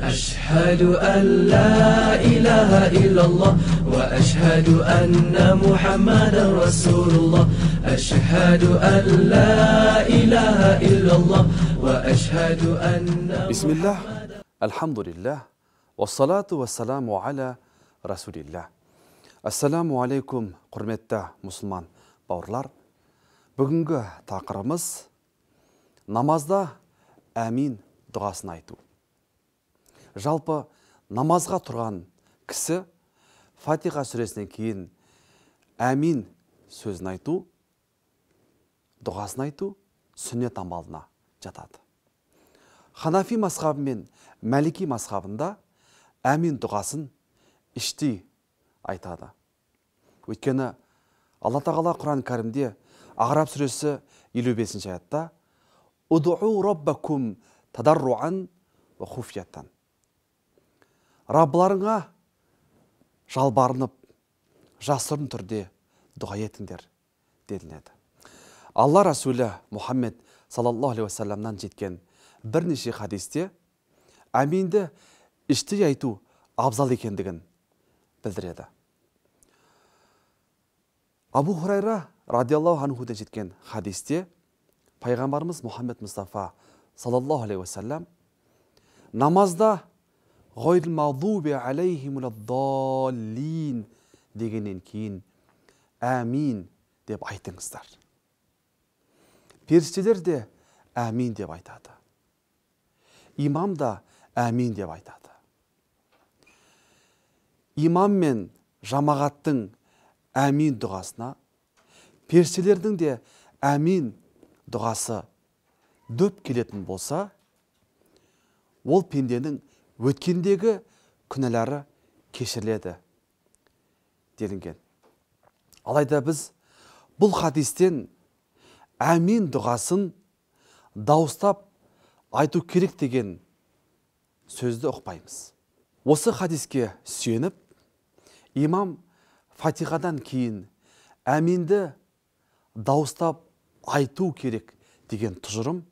أشهد أن لا إله إلا الله وأشهد أن محمدا رسول الله أشهد أن لا إله إلا الله وأشهد أن بسم الله الحمد لله والصلاة والسلام على رسول الله السلام عليكم құрметті مسلمان باورلار бүгінгі تاقرمز намазда أمين دغاسنايتو жалпы намазға тұрған кісі фатиха сүресінен кейін әмин сөзін айту дұғасын айту сүннет амалына жатады ханафи мазхабы мен мәлики мазхабында әмин дұғасын іштей айтады өйткені алла тағала құран кәрімде ағрап сүресі елу бесінші аятта тадарруан раббыларыңа жалбарынып жасырын түрде дұға етіңдер делінеді алла расулі мұхаммед саллаллаху алейхи уассаламнан жеткен бірнеше хадисте әминді іштей айту абзал екендігін білдіреді абу хурайра радиаллаху анхуден жеткен хадисте пайғамбарымыз мұхаммед мұстафа саллаллаху алейхи уассалам намазда дегеннен кейін әмин деп айтыңыздар періштелер де әмин деп айтады имам да әмин деп айтады имам мен жамағаттың әмин дұғасына періштелердің де әмин дұғасы дөп келетін болса ол пенденің өткендегі күнәлары кешіріледі делінген алайда біз бұл хадистен әмин дұғасын дауыстап айту керек деген сөзді ұқпаймыз осы хадиске сүйеніп имам фатихадан кейін әминді дауыстап айту керек деген тұжырым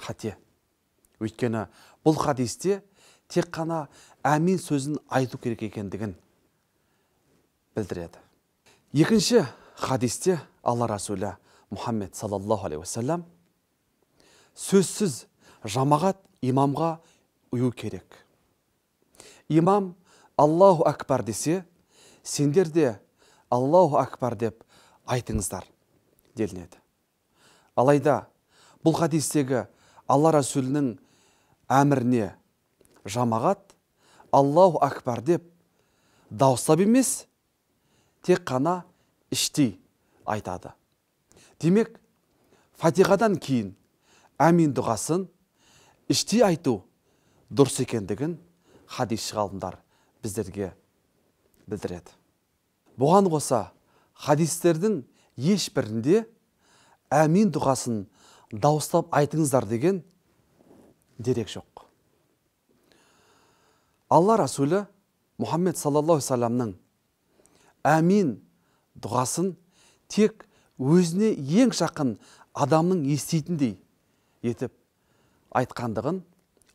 қате өйткені бұл хадисте тек қана әмин сөзін айту керек екендігін білдіреді екінші хадисте алла расулі мұхаммед саллаллаху алейхи уассалам сөзсіз жамағат имамға ұю керек имам аллаху акбар десе сендер де аллаху акбар деп айтыңыздар делінеді алайда бұл хадистегі алла расулінің әміріне жамағат Аллау акбар деп дауыстап емес тек қана іштей айтады демек фатихадан кейін әмин дұғасын іштей айту дұрыс екендігін хадис ғалымдар біздерге білдіреді бұған қоса хадистердің ешбірінде әмин дұғасын дауыстап айтыңыздар деген дерек жоқ алла расулі мұхаммед саллаллаху алейхи әмин дұғасын тек өзіне ең жақын адамның еститіндей етіп айтқандығын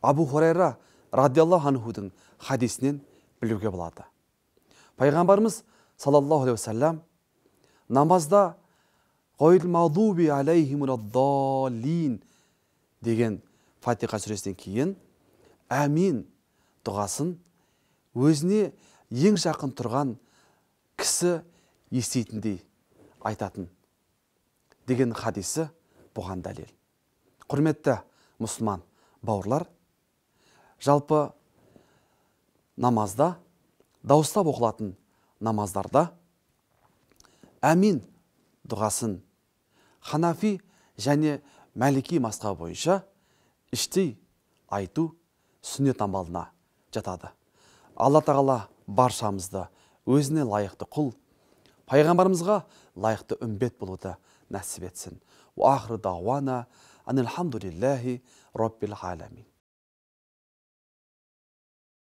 абу хурайра радиаллаху анхудың хадисінен білуге болады пайғамбарымыз саллаллаху алейхи уассалам намазда деген фатиха сүресінен кейін әмин дұғасын өзіне ең жақын тұрған кісі еститіндей айтатын деген хадисі бұған дәлел құрметті мұсылман бауырлар жалпы намазда дауыстап оқылатын намаздарда әмин дұғасын ханафи және мәліки масқа бойынша іштей айту сүннет амалына жатады алла тағала баршамызды өзіне лайықты құл пайғамбарымызға лайықты үмбет болуды нәсіп етсін уахры дауана роббил аламин